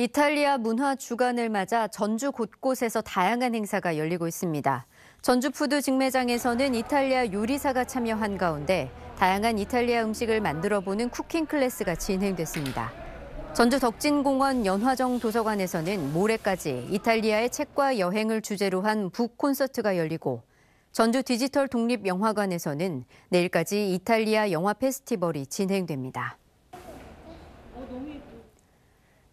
이탈리아 문화 주간을 맞아 전주 곳곳에서 다양한 행사가 열리고 있습니다. 전주 푸드 직매장에서는 이탈리아 요리사가 참여한 가운데 다양한 이탈리아 음식을 만들어 보는 쿠킹 클래스가 진행됐습니다. 전주 덕진공원 연화정 도서관에서는 모레까지 이탈리아의 책과 여행을 주제로 한 북 콘서트가 열리고 전주 디지털 독립 영화관에서는 내일까지 이탈리아 영화 페스티벌이 진행됩니다. 어,